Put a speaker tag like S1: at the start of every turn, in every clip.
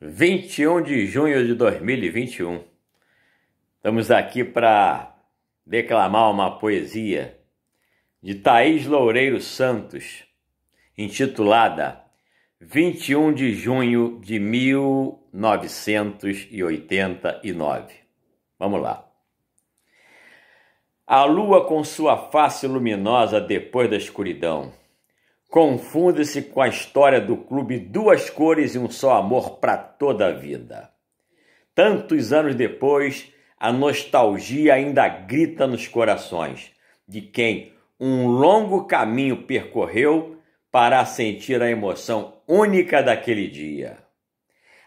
S1: 21 de junho de 2021. Estamos aqui para declamar uma poesia de Thaís Loureiro Santos, intitulada 21 de junho de 1989. Vamos lá. A lua com sua face luminosa depois da escuridão confunde-se com a história do clube Duas Cores e um Só Amor para toda a vida. Tantos anos depois, a nostalgia ainda grita nos corações de quem um longo caminho percorreu para sentir a emoção única daquele dia.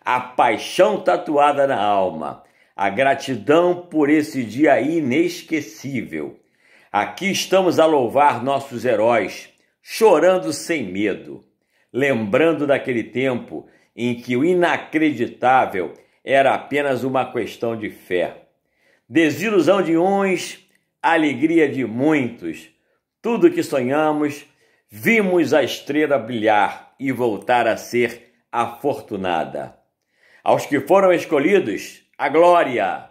S1: A paixão tatuada na alma, a gratidão por esse dia inesquecível. Aqui estamos a louvar nossos heróis, chorando sem medo, lembrando daquele tempo em que o inacreditável era apenas uma questão de fé. Desilusão de uns, alegria de muitos, tudo que sonhamos, vimos a estrela brilhar e voltar a ser afortunada. Aos que foram escolhidos, a glória,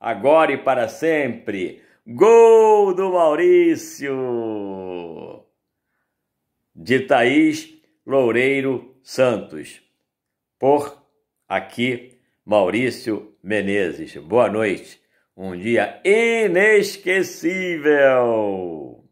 S1: agora e para sempre. Gol do Maurício! de Thaís Loureiro Santos. Por aqui, Maurício Menezes. Boa noite. Um dia inesquecível.